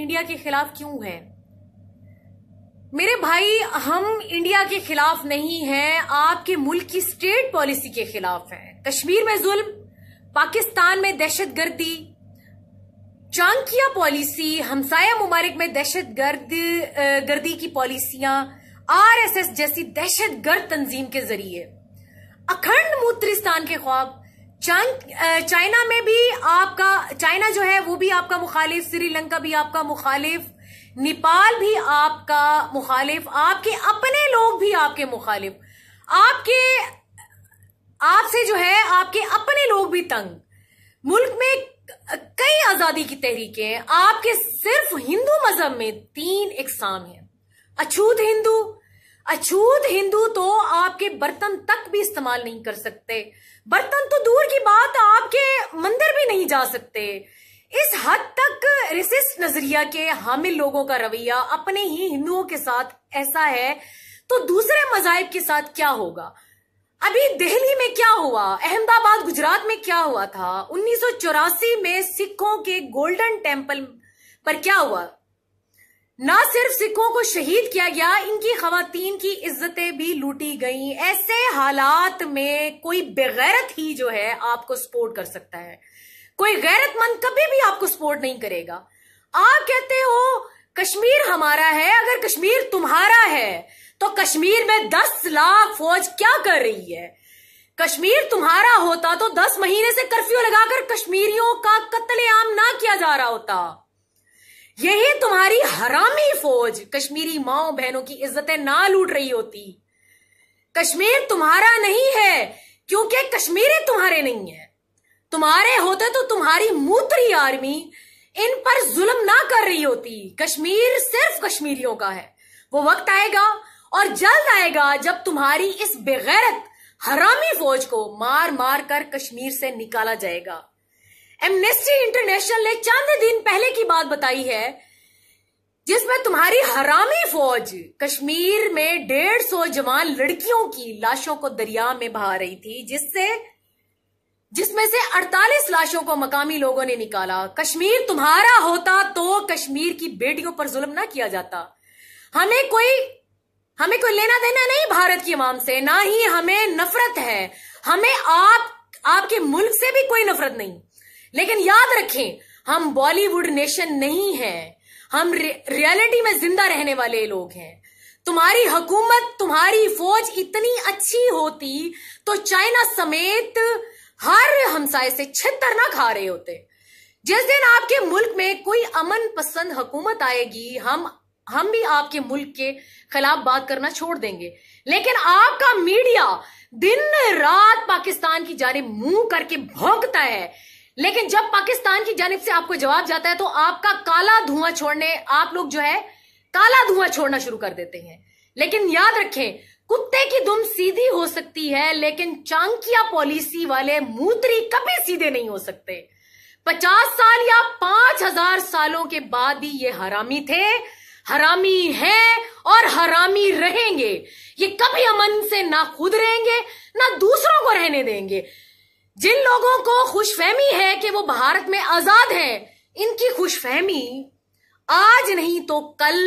India के खिलाफ क्यों है मेरे भाई हम इंडिया के खिलाफ नहीं हैं आपके मुल्क की स्टेट पॉलिसी के खिलाफ हैं कश्मीर में जुल्म पाकिस्तान में दहशत गर्दी चांकिया पॉलिसी हमसाया ममालिक में दहशत गर्द गर्दी की पॉलिसियां आरएसएस जैसी दहशत गर्द तंजीम के जरिए अखंड मूत्रिस्तान के ख्वाब चाइना में भी आपका चाइना जो है वो भी आपका मुखालिफ श्रीलंका भी आपका मुखालिफ नेपाल भी आपका मुखालिफ आपके अपने लोग भी आपके मुखालिफ आपके आपसे जो है आपके अपने लोग भी तंग मुल्क में कई आजादी की तहरीकें हैं आपके सिर्फ हिंदू मजहब में तीन इकसाम हैं अछूत हिंदू अछूत हिंदू तो आपके बर्तन तक भी इस्तेमाल नहीं कर सकते बर्तन तो दूर की बात आपके मंदिर भी नहीं जा सकते इस हद तक रिसिस्ट नजरिया के हामिल लोगों का रवैया अपने ही हिंदुओं के साथ ऐसा है तो दूसरे मजाहब के साथ क्या होगा अभी दिल्ली में क्या हुआ अहमदाबाद गुजरात में क्या हुआ था उन्नीस में सिखों के गोल्डन टेम्पल पर क्या हुआ ना सिर्फ सिखों को शहीद किया गया इनकी खातन की इज्जतें भी लूटी गई ऐसे हालात में कोई बेगैरत ही जो है आपको सपोर्ट कर सकता है कोई गैरतमंद कभी भी आपको सपोर्ट नहीं करेगा आप कहते हो कश्मीर हमारा है अगर कश्मीर तुम्हारा है तो कश्मीर में दस लाख फौज क्या कर रही है कश्मीर तुम्हारा होता तो दस महीने से कर्फ्यू लगाकर कश्मीरियों का कत्लेआम ना किया जा रहा होता यही तुम्हारी हरामी फौज कश्मीरी माओ बहनों की इज्जतें ना लूट रही होती कश्मीर तुम्हारा नहीं है क्योंकि कश्मीरी तुम्हारे नहीं है तुम्हारे होते तो तुम्हारी मूत्री आर्मी इन पर जुल्म ना कर रही होती कश्मीर सिर्फ कश्मीरियों का है वो वक्त आएगा और जल्द आएगा जब तुम्हारी इस बेगैरत हरामी फौज को मार मार कर कश्मीर से निकाला जाएगा एमनेस्टी इंटरनेशनल ने चंद दिन पहले की बात बताई है जिसमें तुम्हारी हरामी फौज कश्मीर में डेढ़ सौ जवान लड़कियों की लाशों को दरिया में बहा रही थी जिससे जिसमें से 48 लाशों को मकामी लोगों ने निकाला कश्मीर तुम्हारा होता तो कश्मीर की बेटियों पर जुल्म ना किया जाता हमें कोई हमें कोई लेना देना नहीं भारत की अवाम से ना ही हमें नफरत है हमें आप आपके मुल्क से भी कोई नफरत नहीं लेकिन याद रखें हम बॉलीवुड नेशन नहीं है हम रियलिटी में जिंदा रहने वाले लोग हैं तुम्हारी हुकूमत तुम्हारी फौज इतनी अच्छी होती तो चाइना समेत हर हमसाय से छितर ना खा रहे होते जिस दिन आपके मुल्क में कोई अमन पसंद हुकूमत आएगी हम हम भी आपके मुल्क के खिलाफ बात करना छोड़ देंगे लेकिन आपका मीडिया दिन रात पाकिस्तान की जाने मुंह करके भोंकता है लेकिन जब पाकिस्तान की जानब से आपको जवाब जाता है तो आपका काला धुआं छोड़ने आप लोग जो है काला धुआं छोड़ना शुरू कर देते हैं लेकिन याद रखें कुत्ते की दुम सीधी हो सकती है लेकिन चांकिया पॉलिसी वाले मूत्री कभी सीधे नहीं हो सकते पचास साल या पांच हजार सालों के बाद भी ये हरामी थे हरामी हैं और हरामी रहेंगे ये कभी अमन से ना खुद रहेंगे ना दूसरों को रहने देंगे जिन लोगों को खुशफहमी है कि वो भारत में आजाद है इनकी खुशफहमी आज नहीं तो कल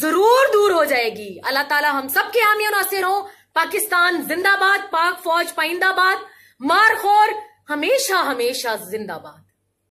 जरूर दूर हो जाएगी अल्लाह ताला हम सब के हामी नासिर हो पाकिस्तान जिंदाबाद पाक फौज पाइंदाबाद मारखोर हमेशा हमेशा जिंदाबाद